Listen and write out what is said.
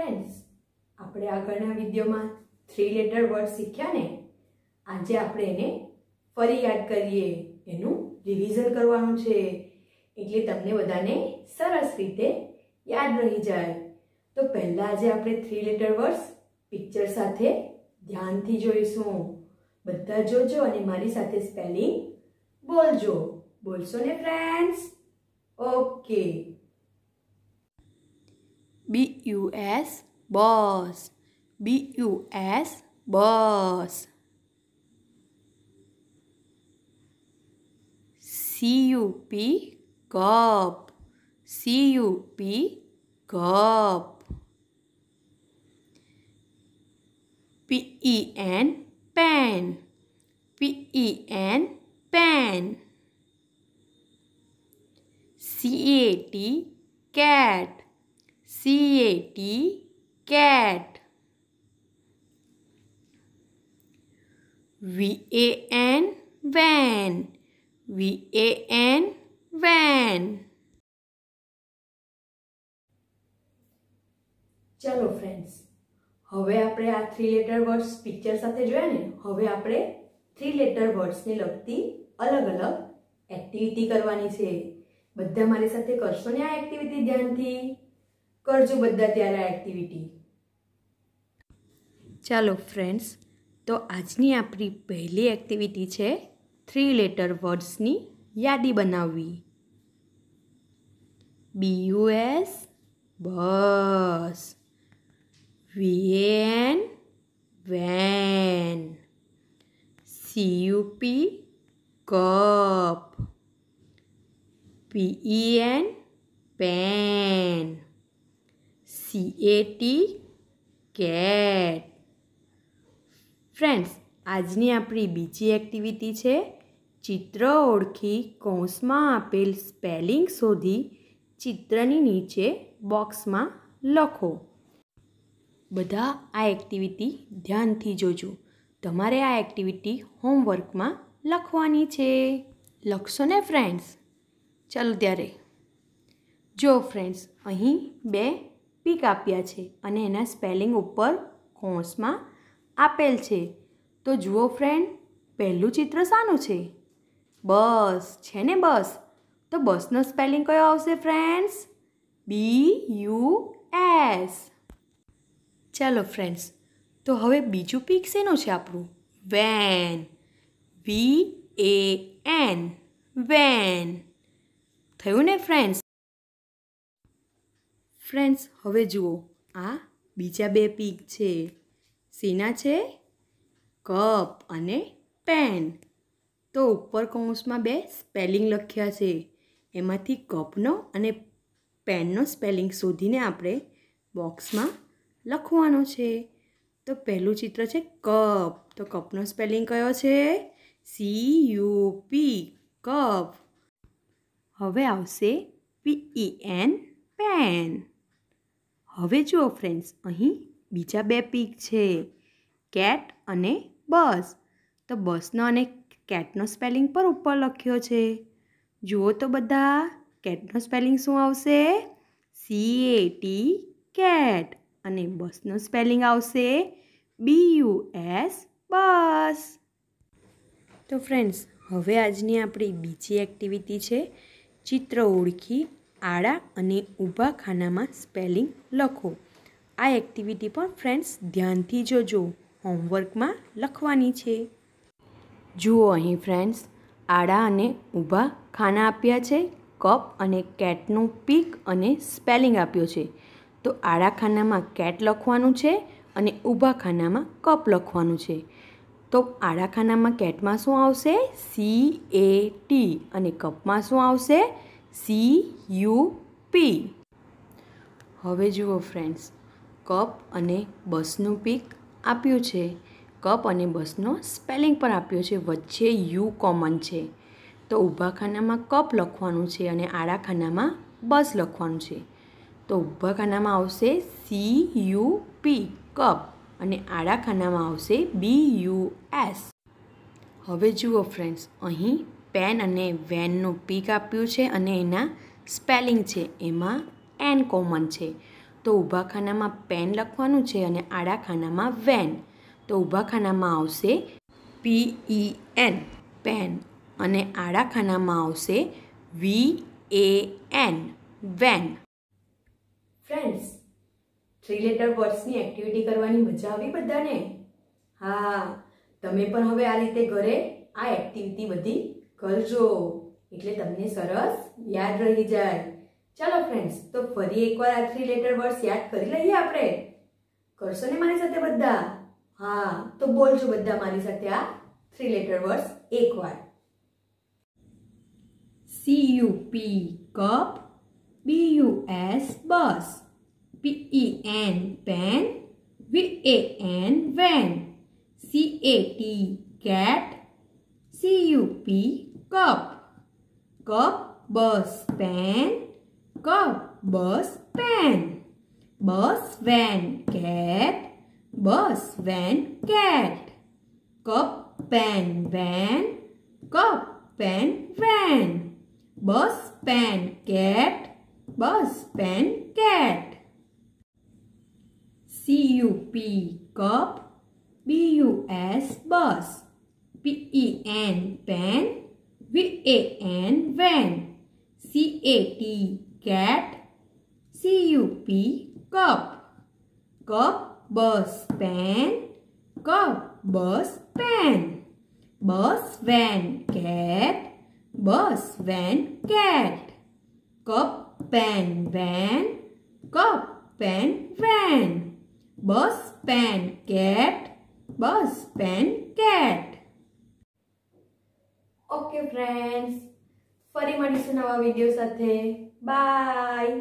Friends આપણે આગળના વિડીયોમાં થ્રી લેટર વર્ડ શીખ્યા ને આજે આપણે એને ફરી યાદ કરીએ એનું રિવિઝન કરવાનું છે એટલે તમને બધાને સરસ રીતે યાદ રહી જાય તો પહેલાં આજે આપણે થ્રી લેટર વર્ડ્સ પિક્ચર સાથે ધ્યાનથી જોઈશું બધા જોજો અને મારી સાથે સ્પેલિંગ બોલજો બોલશો ને friends okay B U S boss B U S boss C U P cop C U P cop P E N pen P E N pen C A T cat c a t cat v a n van v a n van ચાલો friends હવે આપણે આ three letter words picture સાથે જોયા ને હવે આપણે three letter words ની લગતી અલગ અલગ એક્ટિવિટી કરવાની છે બધા મારી સાથે કરશો ને આ એક્ટિવિટી ધ્યાનથી કરજો બધા ત્યારે એક્ટિવિટી ચાલો ફ્રેન્ડ્સ તો આજની આપણી પહેલી એક્ટિવિટી છે થ્રી લેટર વર્ડ્સની યાદી બનાવવી B U S bus V N van C U P cup P E N pen C A T cat friends આજની આપણી બીજી એક્ટિવિટી છે ચિત્ર ઓળખી કૌંસમાં આપેલ સ્પેલિંગ શોધી ચિત્રની નીચે બોક્સમાં લખો બધા આ એક્ટિવિટી ધ્યાનથી જોજો તમારે આ એક્ટિવિટી હોમવર્કમાં લખવાની છે લખશો ને ફ્રેન્ડ્સ ચાલો ત્યારે જો ફ્રેન્ડ્સ અહીં બે પીક આપ્યા છે અને એના સ્પેલિંગ ઉપર કૌંસમાં આપેલ છે તો જુઓ ફ્રેન્ડ પહેલું ચિત્ર શાનું છે બસ છે ને બસ તો બસનો સ્પેલિંગ કયો આવશે ફ્રેન્ડ્સ બી યુ એસ ચાલો ફ્રેન્ડ્સ તો હવે બીજું પીક શેનું છે આપણું van V A N van થયું ને ફ્રેન્ડ્સ ફ્રેન્ડ્સ હવે જુઓ આ બીજા બે પીક છે સીના છે કપ અને પેન તો ઉપર કૌંસમાં બે સ્પેલિંગ લખ્યા છે એમાંથી કપનો અને પેનનો સ્પેલિંગ શોધીને આપણે બોક્સમાં લખવાનો છે તો પહેલું ચિત્ર છે કપ તો કપનો સ્પેલિંગ કયો છે સી યુ પી કપ હવે આવશે પી પીઈ એન પેન હવે જુઓ ફ્રેન્ડ્સ અહીં બીજા બે પીક છે કેટ અને બસ તો બસનો અને કેટનો સ્પેલિંગ પર ઉપર લખ્યો છે જુઓ તો બધા કેટનો સ્પેલિંગ શું આવશે સી એ ટી કેટ અને બસનો સ્પેલિંગ આવશે બી યુ એસ બસ તો ફ્રેન્ડ્સ હવે આજની આપણી બીજી એક્ટિવિટી છે ચિત્ર ઓળખી આડા અને ઊભા ખાનામાં સ્પેલિંગ લખો આ એક્ટિવિટી પણ ફ્રેન્ડ્સ ધ્યાનથી જોજો હોમવર્કમાં લખવાની છે જુઓ અહીં ફ્રેન્ડ્સ આડા અને ઊભા ખાના આપ્યા છે કપ અને કેટનું પીક અને સ્પેલિંગ આપ્યો છે તો આડા ખાનામાં કેટ લખવાનું છે અને ઊભા ખાનામાં કપ લખવાનું છે તો આડા ખાનામાં કેટમાં શું આવશે સી એ ટી અને કપમાં શું આવશે સી યુ પી હવે જુઓ ફ્રેન્ડ્સ કપ અને બસનું પીક આપ્યું છે કપ અને બસનો સ્પેલિંગ પણ આપ્યો છે વચ્ચે યુ કોમન છે તો ઊભા ખાનામાં કપ લખવાનું છે અને આડા ખાનામાં બસ લખવાનું છે તો ઊભા ખાનામાં આવશે સી યુ પી કપ અને આડા ખાનામાં આવશે બી યુ એસ હવે જુઓ ફ્રેન્ડ્સ અહીં પેન અને વેનનું પીક આપ્યું છે અને એના સ્પેલિંગ છે એમાં એન કોમન છે તો ઊભા ખાનામાં પેન લખવાનું છે અને આડા ખાનામાં વેન તો ઊભા ખાનામાં આવશે પી પીઈ એન પેન અને આડા ખાનામાં આવશે V A N van friends three letter વર્ડ્સની એક્ટિવિટી કરવાની મજા આવી બધાને હા તમે પણ હવે આ રીતે ઘરે આ એક્ટિવિટી બધી કરજો એટલે તમને સરસ યાદ રહી જાય ચાલો ફ્રેન્ડ્સ તો ફરી એકવાર આ થ્રી લેટર વર્ડ્સ યાદ કરી લઈએ આપણે કરશો ને મારી સાથે બધા હા તો બોલજો બધા મારી સાથે આ થ્રી લેટર વર્ડ્સ એકવાર C U P cup B U S bus P E N pen V A N van C A T cat C U P cup cup bus pen cup bus pen bus van cat bus van cat cup pen van cup pen van bus pen cat bus pen cat cup cup bus bus pen pen V-A-N, van. C-A-T, cat. C-U-P, cup. Cup, bus, pen. Cup, bus, pen. Bus, van, cat. Bus, van, cat. Cup, pen, van. Cup, pen, van. Bus, pen, cat. Bus, pen, cat. Okay friends ફરી મળીશું નવા video સાથે by